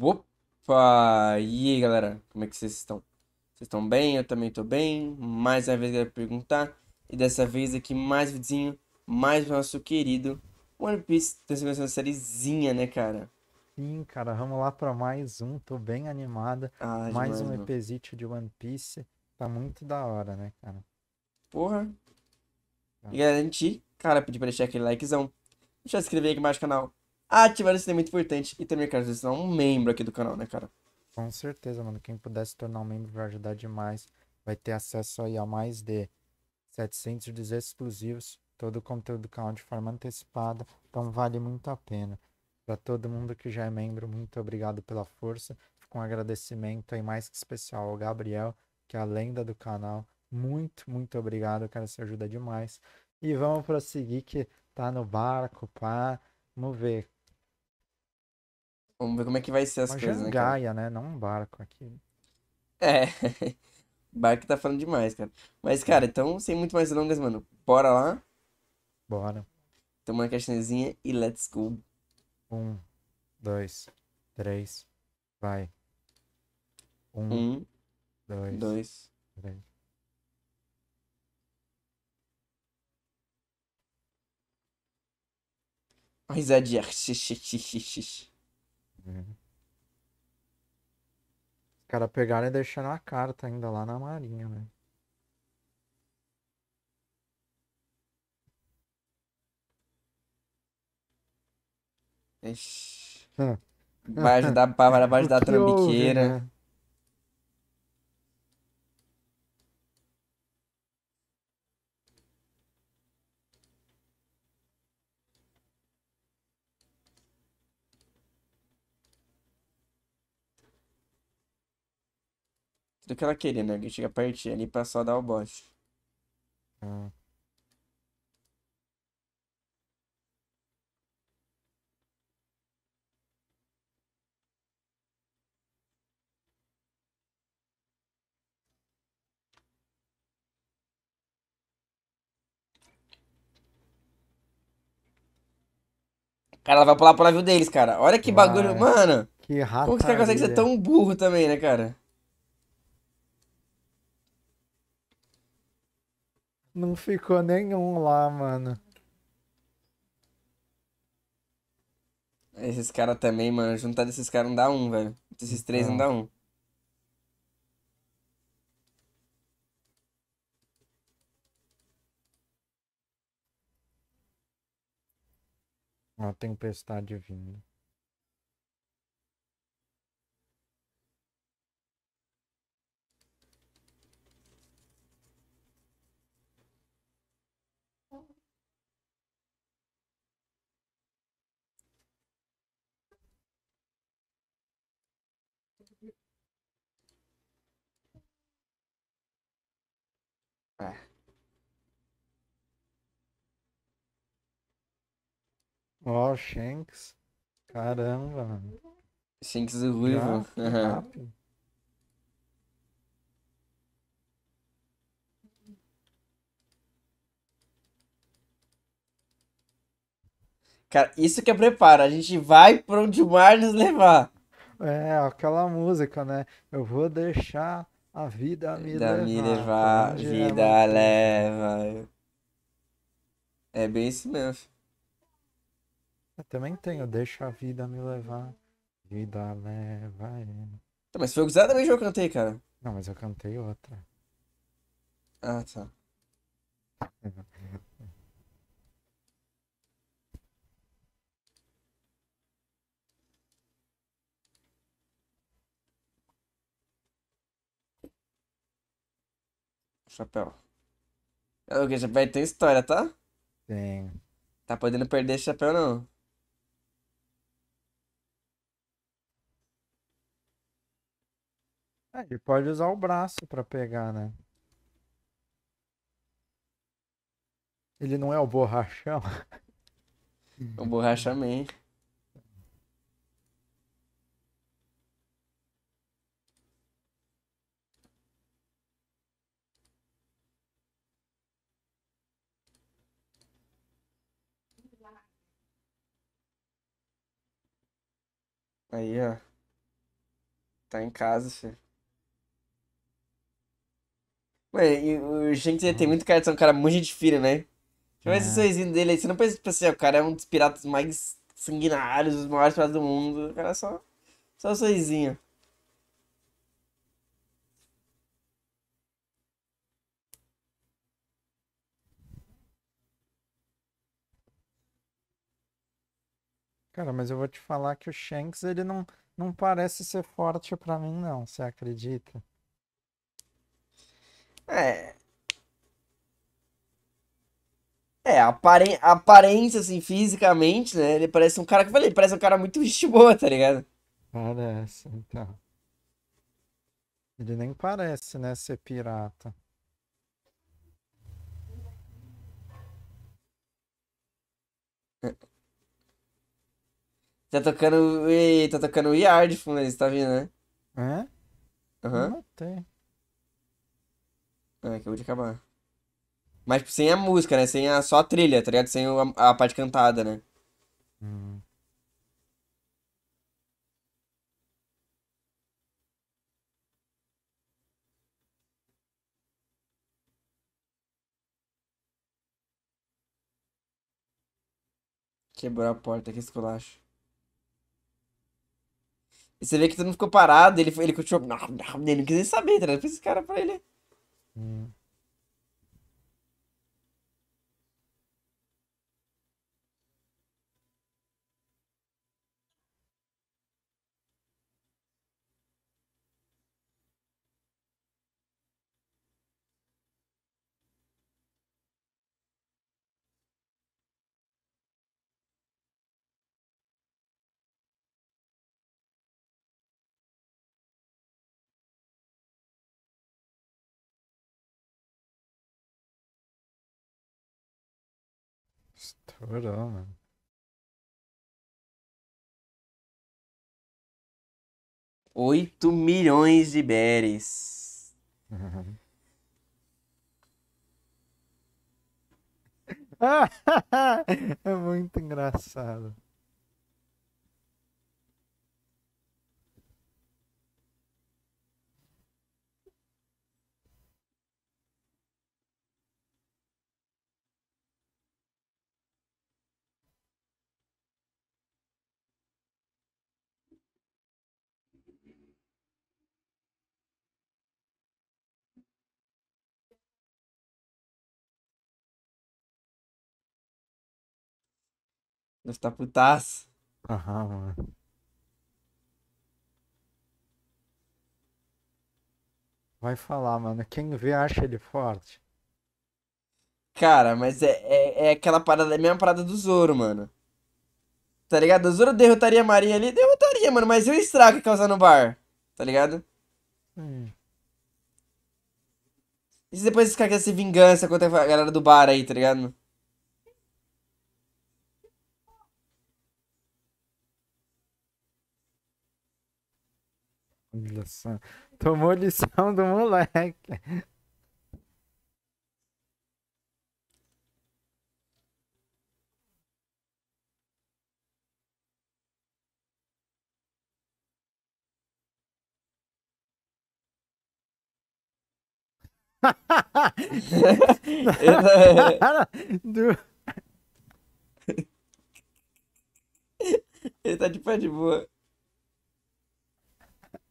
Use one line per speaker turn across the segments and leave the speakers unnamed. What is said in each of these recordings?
Opa! E aí, galera? Como é que vocês estão? Vocês estão bem? Eu também estou bem. Mais uma vez quero perguntar. E dessa vez aqui, mais vizinho, mais o nosso querido One Piece transformação tá na sériezinha, né, cara?
Sim, cara, vamos lá para mais um. Tô bem animada. Ah, mais um episódio de One Piece. Tá muito da hora, né,
cara? Porra! garanti tá. E galera, a gente, cara, pedir para deixar aquele likezão. Deixa se inscrever aqui mais no canal ativar o sininho é muito importante e também, cara, você é um membro aqui do canal, né, cara?
Com certeza, mano. Quem puder se tornar um membro vai ajudar demais. Vai ter acesso aí a mais de 700 dizer exclusivos, todo o conteúdo do canal de forma antecipada, então vale muito a pena. Para todo mundo que já é membro, muito obrigado pela força. Com um agradecimento aí mais que especial ao Gabriel, que é a lenda do canal. Muito, muito obrigado, cara, você ajuda demais. E vamos prosseguir que tá no barco, pá. Vamos ver
Vamos ver como é que vai ser as uma coisas, jangaia, né, cara? né? Não um barco aqui. É. barco tá falando demais, cara. Mas, cara, então, sem muito mais longas, mano, bora lá? Bora. Toma uma caixinha e let's go.
Um, dois, três, vai. Um, um dois, dois,
três. Risadinha. Uhum.
Os caras pegaram e deixaram a carta ainda lá na marinha, né
Ixi. Vai ajudar, vai ajudar a trambiqueira. Houve, né? do que ela queria, né? Que chega a partir ali pra só dar o boss. Hum. Cara, ela vai pular pro navio deles, cara. Olha que vai. bagulho, mano. Que rato. Como que você consegue ser tão burro também, né, cara?
Não ficou nenhum lá, mano.
Esses caras também, mano. Juntar desses caras não dá um, velho. Desses três não, não dá um.
Uma tempestade vindo. Ó, oh, Shanks. Caramba, mano.
Shanks e é Ruivo. Cara, isso que é preparo. A gente vai pra onde o nos levar.
É, aquela música, né? Eu vou deixar a vida me vida levar. Me levar vida
leva. É bem isso mesmo.
Eu também tenho, deixa a vida me levar. Vida leva eu. Tá, mas foi exatamente o que eu cantei, cara. Não, mas eu cantei outra.
Ah, tá. Chapéu. O chapéu já história, tá? Tem. Tá podendo perder esse chapéu, não. Ah, é, ele pode usar o braço para pegar,
né? Ele não é o borrachão?
O é borracha man. Aí, ó. Tá em casa, filho e o Shanks tem é uhum. muito cara de ser é um cara muito gente fina, né? Deixa é. esse sorrisinho dele aí. Você não pensa, tipo assim, o cara é um dos piratas mais sanguinários, os maiores piratas do mundo. O cara é só, só um sorrisinho.
Cara, mas eu vou te falar que o Shanks, ele não, não parece ser forte pra mim, não. Você acredita?
É. É, aparen aparência, assim, fisicamente, né? Ele parece um cara que eu falei, parece um cara muito gente boa, tá ligado?
Parece, então. Ele nem parece, né, ser pirata.
Tá tocando. Tá tocando We Are de fundo, você tá vendo, né? É? Aham. Uhum. Não tem. Ah, acabou de acabar. Mas tipo, sem a música, né? Sem a, só a trilha, tá ligado? Sem a, a parte cantada, né? Hum. Quebrou a porta, que esculacho. E você vê que tu não ficou parado, ele, foi, ele continuou. Ele não quis nem saber, tá ligado? Esse cara pra ele.
Mm. Estourou. Oito milhões de beres.
é muito engraçado.
Deve tá putaço. Aham, mano.
Vai falar, mano. Quem
vê acha ele forte. Cara, mas é, é, é aquela parada, é a mesma parada do Zoro, mano. Tá ligado? O Zoro derrotaria a Marinha ali, derrotaria, mano. Mas e o estrago que causar no bar? Tá ligado? Hum. E depois esse cara quer se vingança contra a galera do bar aí, tá ligado?
Olha só. Tomou lição do moleque.
É- do...
Ele tá de pé de boa.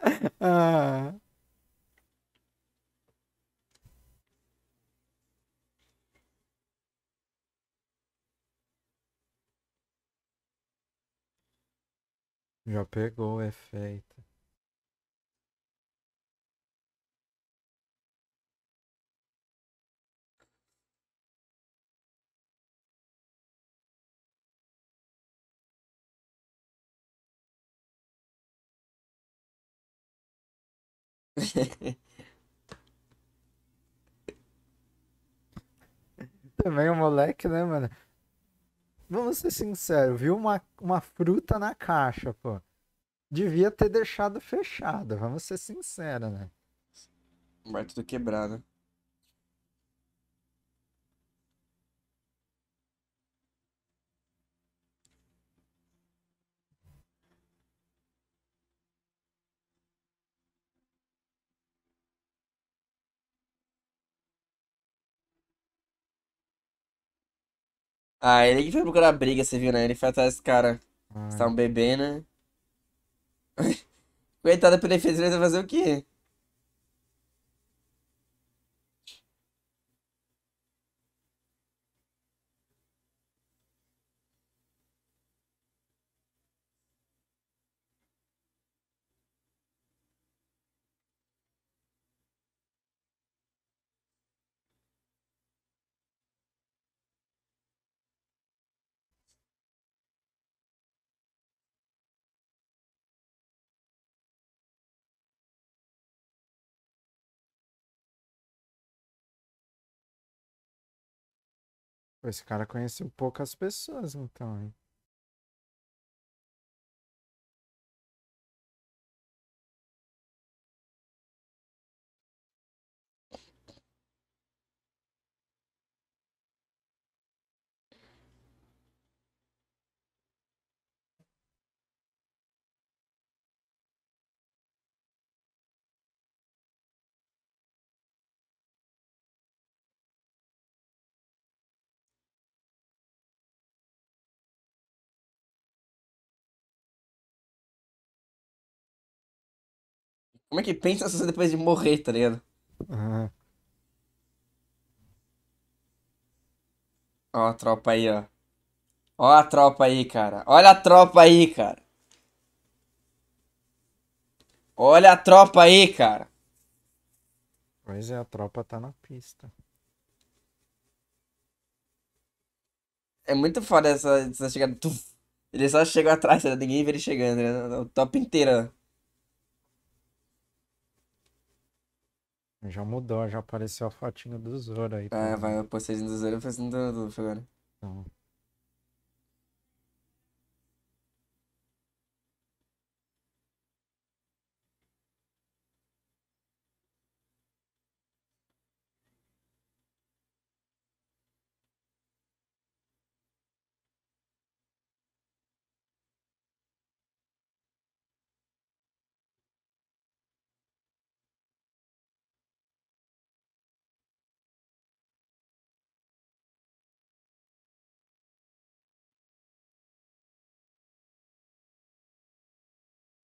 ah.
Já pegou o
efeito. Também o moleque, né, mano?
Vamos ser sinceros, viu uma, uma fruta na caixa, pô. Devia ter deixado fechada, vamos ser sinceros, né?
Vai tudo quebrar, né? Ah, ele foi procurar briga, você viu, né? Ele foi atrás desse cara. Hum. Ah. Você tá um bebê, né? Coitada pela defesa, ele vai fazer o quê?
Esse cara conheceu poucas pessoas, então, hein? Como é que pensa se você depois de morrer, tá ligado? Ah.
Ó a tropa aí, ó. Ó a tropa aí, cara. Olha a tropa aí, cara. Olha a tropa aí, cara.
Pois é, a tropa tá na pista.
É muito foda essa, essa chegada. Ele só chega atrás, tá ninguém vê ele chegando, né? O top inteiro.
Já mudou, já apareceu a fotinha do Zoro aí. É, vai, a
postagem do Zoro fazendo do Luffy agora.
Então.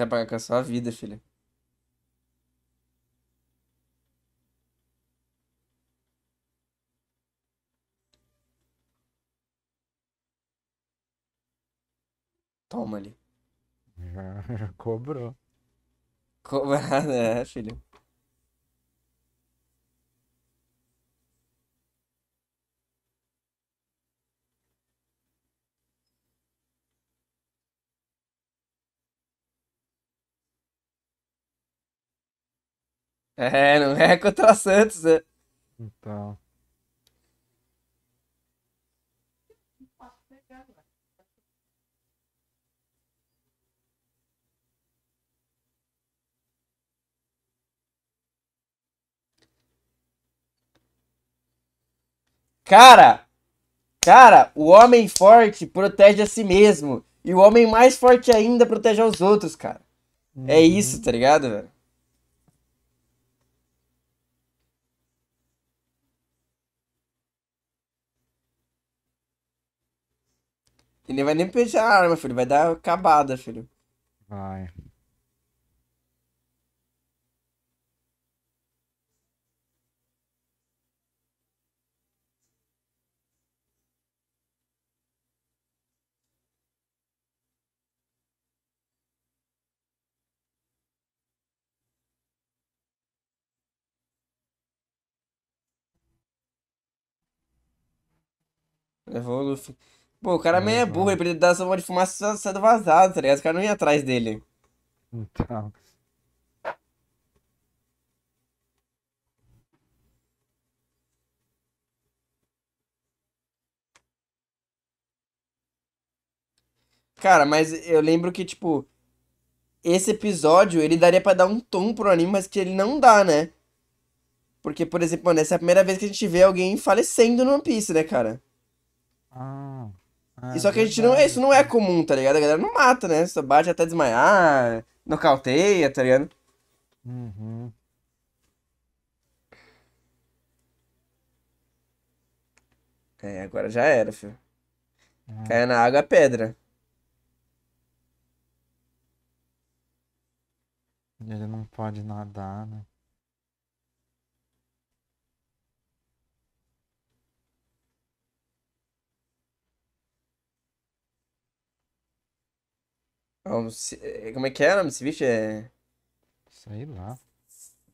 Dá pra pagar com a sua vida, filha.
Toma ali.
Já, cobrou.
Cobrado, é, filho.
É, não é contra o Santos, né? Então. Cara, cara, o homem
forte protege a si mesmo. E o homem mais forte ainda protege aos outros, cara. É uhum. É isso, tá ligado, velho? Ele nem vai nem pegar a arma, filho. Vai dar acabada, filho. Vai. Levou o Luffy. Pô, o cara é, meio é burro, ele dá essa de fumaça sendo vazado, tá ligado? Os caras não iam atrás dele.
Então.
Cara, mas eu lembro que, tipo, esse episódio ele daria para dar um tom pro anime, mas que ele não dá, né? Porque, por exemplo, mano, essa é a primeira vez que a gente vê alguém falecendo no One Piece, né, cara? Ah. Ah, e só que a gente não. Isso não é comum, tá ligado? A galera não mata, né? Só bate até desmaiar, nocauteia, tá ligado?
Uhum.
É, agora já era, filho. Ah. na água pedra.
Ele não pode nadar, né?
É é, como é que é o nome desse bicho? É. Sei lá.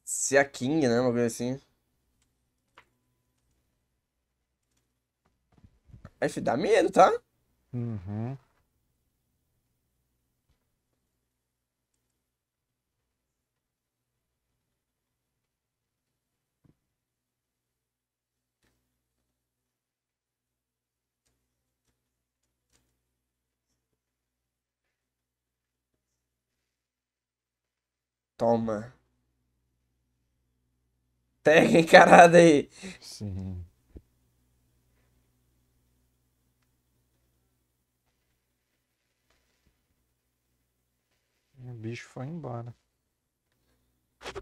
Sea King, né? Uma coisa assim. F dá medo, tá?
Uhum. Toma. Pega encarada
aí. Sim. O bicho foi embora.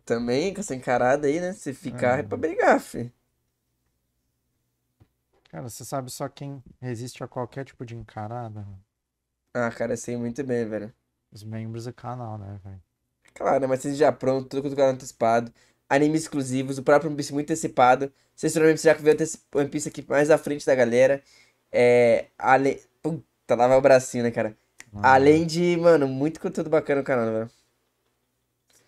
Também com essa encarada aí, né? Se ficar é, é pra brigar, fi.
Cara, você sabe só quem resiste a qualquer tipo de
encarada? Ah, cara, sei muito bem, velho. Os membros do canal, né, velho? Claro, né? Mas seja já pronto, tudo quanto antecipado. Animes exclusivos, o próprio One Piece muito antecipado. Vocês provavelmente já viram o One Piece aqui mais à frente da galera. É. Ale... Puta, lava o bracinho, né, cara? Ah. Além de, mano, muito conteúdo bacana no canal, né, velho.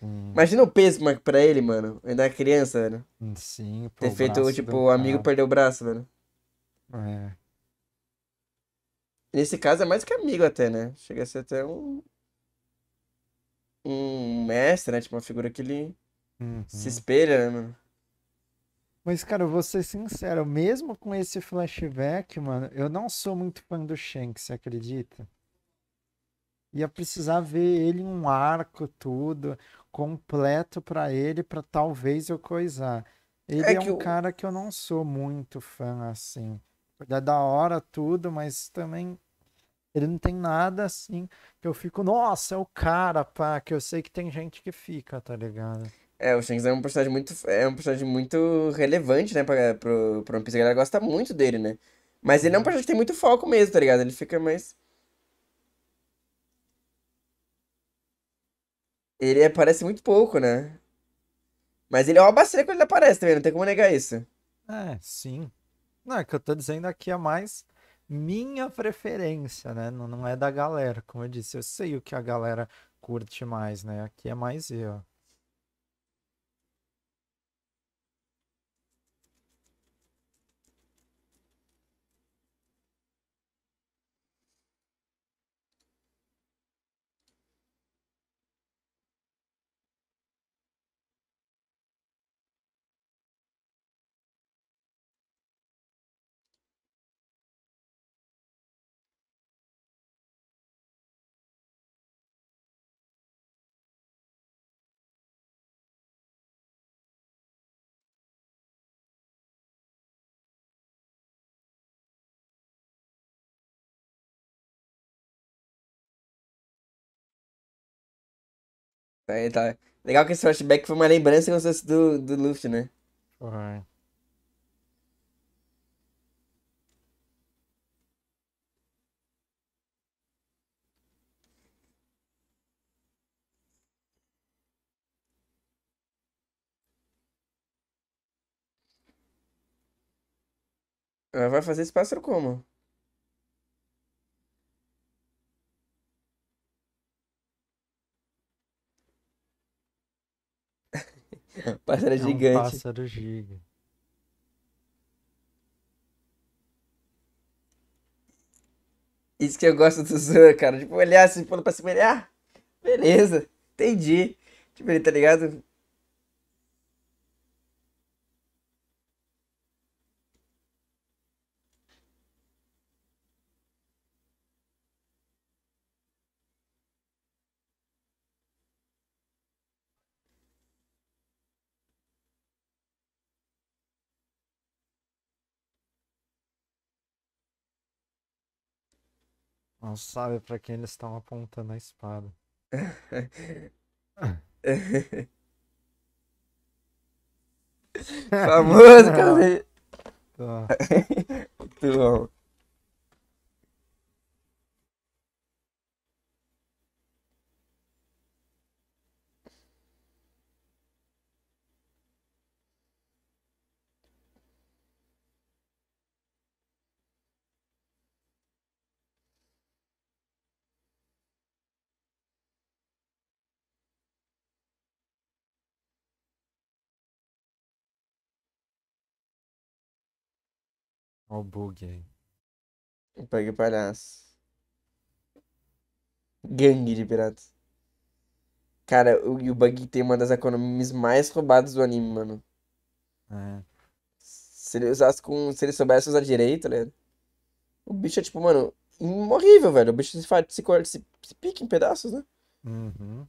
Hum. Imagina o peso mano, pra ele, mano. Ainda é criança, velho. Hum, sim, pô, Ter feito, tipo, o amigo é. perdeu o braço, velho. É. Nesse caso é mais que amigo até, né? Chega a ser até um um mestre, né? Tipo, uma figura que ele uhum. se espelha, né, mano?
Mas, cara, eu vou ser sincero, mesmo com esse flashback, mano, eu não sou muito fã do Shanks, você acredita? Ia precisar ver ele um arco, tudo, completo para ele, para talvez eu coisar. Ele é, é um eu... cara que eu não sou muito fã, assim. É da hora tudo, mas também ele não tem nada assim que eu fico, nossa, é o cara, pá, que eu sei que tem gente que fica, tá ligado?
É, o Shanks é um personagem muito, é um personagem muito relevante, né, pra, pro, pro One Piece. A galera gosta muito dele, né? Mas ele é um uhum. personagem que tem muito foco mesmo, tá ligado? Ele fica mais. Ele aparece muito pouco, né? Mas ele é uma cena quando ele aparece também, não tem como negar isso.
É, sim. Não, o é que eu tô dizendo aqui é mais minha preferência, né? Não, não é da galera, como eu disse. Eu sei o que a galera curte mais, né? Aqui é mais eu.
Aí tá, tá. Legal que esse flashback foi uma lembrança como se fosse do, do Luffy, né? Uhum.
vai fazer esse pássaro como?
É pássaro é gigante. Um pássaro gigante.
Isso que eu gosto do Zoro, cara. Tipo, olhar assim, pulando pra cima, ele, ah, beleza, entendi. Tipo, ele tá ligado?
Não sabe para quem eles estão apontando a espada.
Famoso, cara. Tá. Muito bom. Olha o bug aí. Eu palhaço.
Gangue de piratas. Cara, o, o Buggy tem uma das economias mais roubadas do anime, mano. É. Se ele usasse com. Se ele soubesse usar direito, né? O bicho é tipo, mano, imorrível, velho. O bicho se, se, se, se pica em pedaços, né?
Uhum.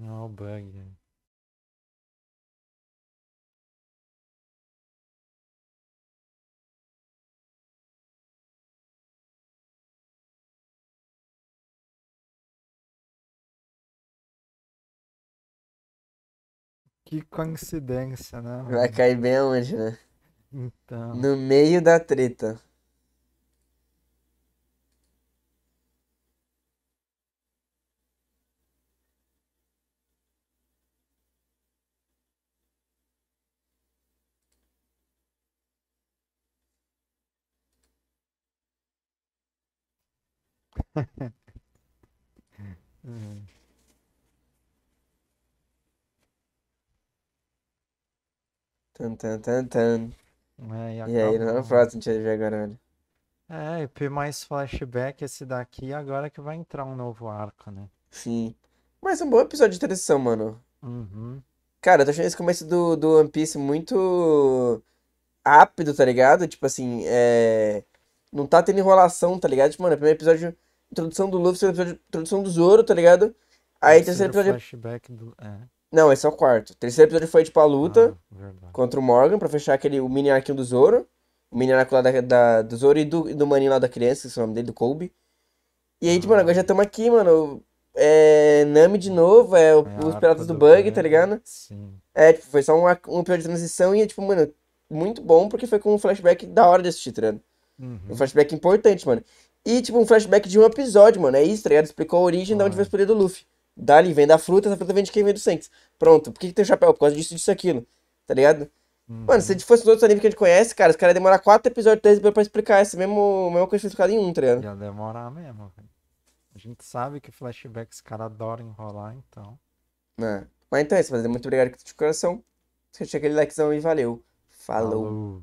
Não, bug. Que coincidência, né? Vai cair bem aonde, né?
Então. No meio da treta. Tan, tan, tan, tan. É, e, e aí, não frota, a gente vai agora, velho.
É, e mais flashback esse daqui, agora que vai entrar um novo arco, né?
Sim. Mas é um bom episódio de transição, mano. Uhum. Cara, eu tô achando esse começo do, do One Piece muito rápido, tá ligado? Tipo assim, é... Não tá tendo enrolação, tá ligado? Tipo, mano, é o primeiro episódio introdução do Luffy, introdução do Zoro, tá ligado? Aí terceiro, terceiro episódio. Do... É. Não, esse é o quarto. Terceiro episódio foi tipo a luta ah, contra o Morgan pra fechar aquele, o mini arquinho do Zoro. O mini arco lá da, da, do Zoro e do, do maninho lá da criança, que é o nome dele, do Colby. E aí, tipo, mano, agora já estamos aqui, mano. É. Nami de novo, é, o, é os Piratas do, do Bug, tá ligado? Sim. É, tipo, foi só um, um episódio de transição e, é tipo, mano, muito bom porque foi com um flashback da hora desse titrano. Tá uhum. Um flashback importante, mano. E, tipo, um flashback de um episódio, mano. É isso, tá ligado? Explicou a origem ah. da onde veio o poder do Luffy. Dali vem da fruta, essa fruta vem de quem vem do Saints. Pronto. Por que, que tem o chapéu? Por causa disso, disso, aquilo. Tá ligado? Uhum. Mano, se fosse os anime animes que a gente conhece, cara, os caras demorar 4 episódios, 10 episódios pra explicar essa mesmo, mesma coisa que explicada em um, tá ligado? Ia demorar mesmo, velho. A gente sabe que flashback os caras adoram enrolar, então. É. Mas então é isso, fazer muito obrigado de coração. Deixa aquele likezão e valeu. Falou. Falou.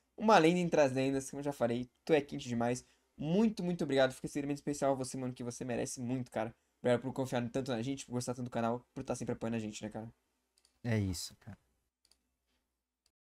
Uma lenda entre as lendas, assim, como eu já falei, tu é quente demais. Muito, muito obrigado. Fica extremamente especial você, mano, que você merece muito, cara. Obrigado por confiar tanto na gente, por gostar tanto do canal, por estar sempre apoiando a gente, né, cara?
É isso, cara.